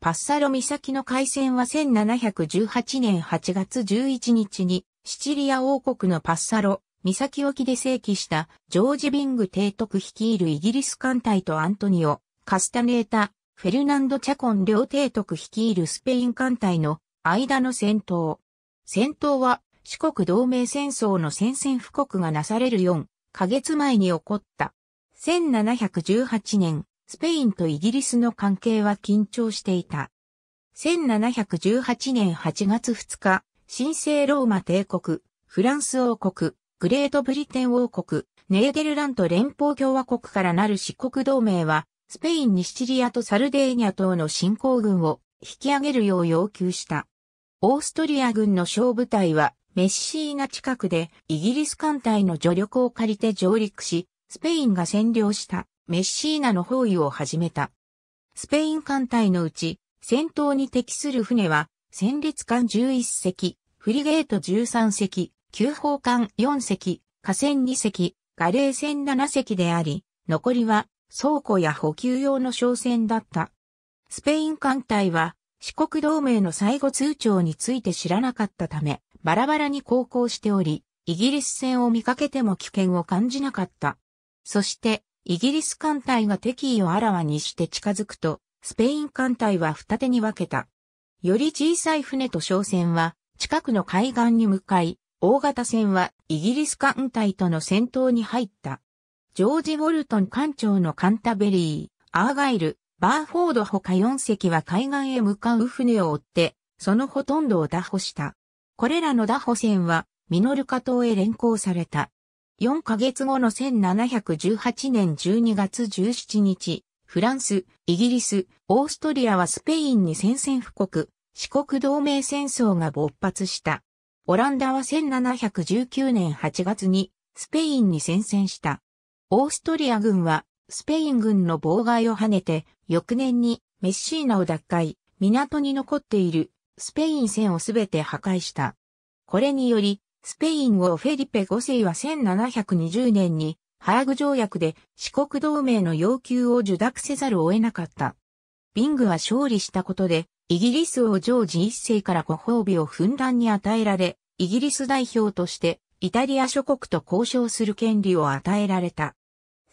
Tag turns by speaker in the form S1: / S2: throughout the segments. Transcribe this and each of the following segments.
S1: パッサロ岬の海戦は1718年8月11日に、シチリア王国のパッサロ、岬沖で正規したジョージ・ビング提督率いるイギリス艦隊とアントニオ、カスタネータ、フェルナンド・チャコン両提督率いるスペイン艦隊の間の戦闘。戦闘は四国同盟戦争の宣戦布告がなされる4ヶ月前に起こった。1718年スペインとイギリスの関係は緊張していた。1718年8月2日、神聖ローマ帝国、フランス王国、グレートブリテン王国、ネーデルラント連邦共和国からなる四国同盟は、スペインにシチリアとサルデーニャ等の侵攻軍を引き上げるよう要求した。オーストリア軍の小部隊はメッシーナ近くでイギリス艦隊の助力を借りて上陸し、スペインが占領した。メッシーナの包囲を始めた。スペイン艦隊のうち、戦闘に適する船は、戦列艦11隻、フリゲート13隻、急砲艦4隻、河川2隻、ガレー船7隻であり、残りは倉庫や補給用の商船だった。スペイン艦隊は四国同盟の最後通帳について知らなかったため、バラバラに航行しており、イギリス船を見かけても危険を感じなかった。そして、イギリス艦隊が敵意をあらわにして近づくと、スペイン艦隊は二手に分けた。より小さい船と商船は、近くの海岸に向かい、大型船はイギリス艦隊との戦闘に入った。ジョージ・ウォルトン艦長のカンタベリー、アーガイル、バーフォード他4隻は海岸へ向かう船を追って、そのほとんどを打破した。これらの打破船は、ミノルカ島へ連行された。4ヶ月後の1718年12月17日、フランス、イギリス、オーストリアはスペインに宣戦布告、四国同盟戦争が勃発した。オランダは1719年8月にスペインに宣戦した。オーストリア軍はスペイン軍の妨害を跳ねて、翌年にメッシーナを奪回、港に残っているスペイン船をすべて破壊した。これにより、スペイン王フェリペ5世は1720年にハーグ条約で四国同盟の要求を受諾せざるを得なかった。ビングは勝利したことで、イギリス王ジョージ一世からご褒美をふんだんに与えられ、イギリス代表としてイタリア諸国と交渉する権利を与えられた。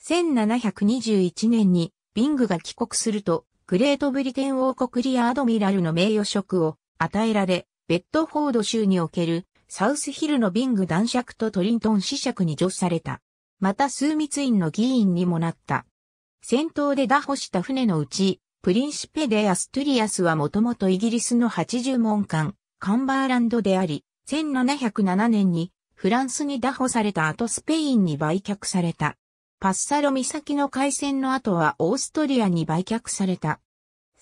S1: 1721年にビングが帰国すると、グレートブリテン王国リアアドミラルの名誉職を与えられ、ベッドフォード州におけるサウスヒルのビング男爵とトリントン子爵に除された。また数密院の議員にもなった。戦闘で打破した船のうち、プリンシペデ・アストゥリアスはもともとイギリスの80門艦、カンバーランドであり、1707年にフランスに打破された後スペインに売却された。パッサロ岬の海戦の後はオーストリアに売却された。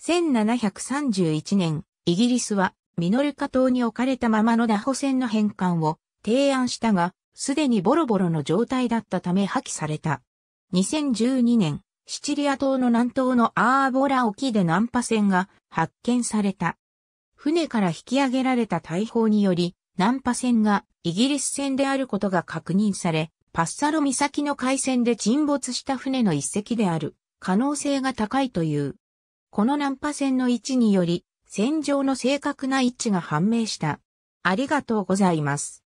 S1: 1731年、イギリスはミノルカ島に置かれたままのダホ船の返還を提案したが、すでにボロボロの状態だったため破棄された。2012年、シチリア島の南東のアーボラ沖で難破船が発見された。船から引き上げられた大砲により、難破船がイギリス船であることが確認され、パッサロ岬の海戦で沈没した船の一隻である可能性が高いという。この難破船の位置により、戦場の正確な位置が判明した。ありがとうございます。